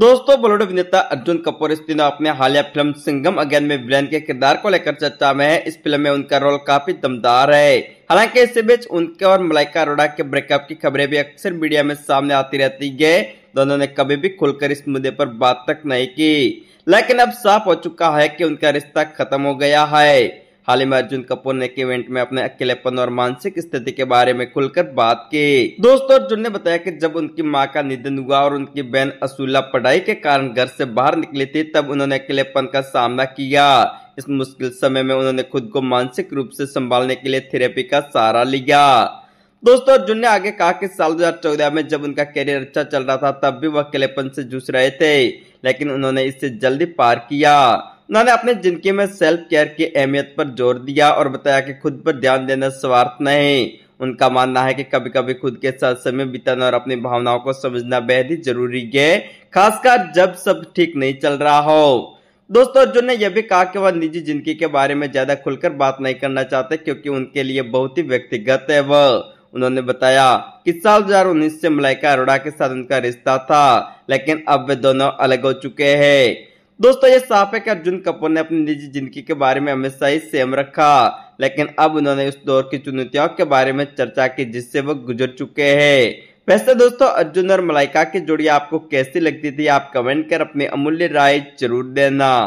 दोस्तों बॉलीवुड अभिनेता अर्जुन कपूर इस दिनों अपने हालिया फिल्म सिंगम अगेन में विलेन के किरदार को लेकर चर्चा में है इस फिल्म में उनका रोल काफी दमदार है हालांकि इसी बीच उनके और मलाइका अरोड़ा के ब्रेकअप की खबरें भी अक्सर मीडिया में सामने आती रहती है दोनों ने कभी भी खुलकर इस मुद्दे पर बात तक नहीं की लेकिन अब साफ हो चुका है कि उनका रिश्ता खत्म हो गया है हाल ही में अर्जुन कपूर ने एक इवेंट में अपने अकेलेपन और मानसिक स्थिति के बारे में खुलकर बात की दोस्तों अर्जुन ने बताया कि जब उनकी माँ का निधन हुआ और उनकी बहन असूला पढ़ाई के कारण घर से बाहर निकली थी तब उन्होंने अकेलेपन का सामना किया इस मुश्किल समय में उन्होंने खुद को मानसिक रूप से संभालने के लिए थेरेपी का सहारा लिया दोस्तों अर्जुन ने आगे कहा कि साल 2014 में जब उनका करियर अच्छा चल रहा था तब भी वह अकेलेपन से जूझ रहे थे लेकिन उन्होंने इससे जल्दी पार किया उन्होंने अपने जिंदगी में सेल्फ केयर की अहमियत पर जोर दिया और बताया कि खुद पर ध्यान देना स्वार्थ नहीं उनका मानना है कि कभी कभी खुद के साथ समय बिताना और अपनी भावनाओं को समझना बेहद ही जरूरी है खासकर जब सब ठीक नहीं चल रहा हो दोस्तों अर्जुन ने यह भी कहा कि वह निजी जिंदगी के बारे में ज्यादा खुलकर बात नहीं करना चाहते क्योंकि उनके लिए बहुत ही व्यक्तिगत है वह उन्होंने बताया कि साल हजार उन्नीस से मलाइका अरोड़ा के साथ उनका रिश्ता था लेकिन अब वे दोनों अलग हो चुके हैं दोस्तों ये साफ है कि अर्जुन कपूर ने अपनी निजी जिंदगी के बारे में हमेशा ही सेम रखा लेकिन अब उन्होंने उस दौर की चुनौतियों के बारे में चर्चा की जिससे वो गुजर चुके हैं वैसे दोस्तों अर्जुन और मलाइका की जोड़ी आपको कैसी लगती थी आप कमेंट कर अपनी अमूल्य राय जरूर देना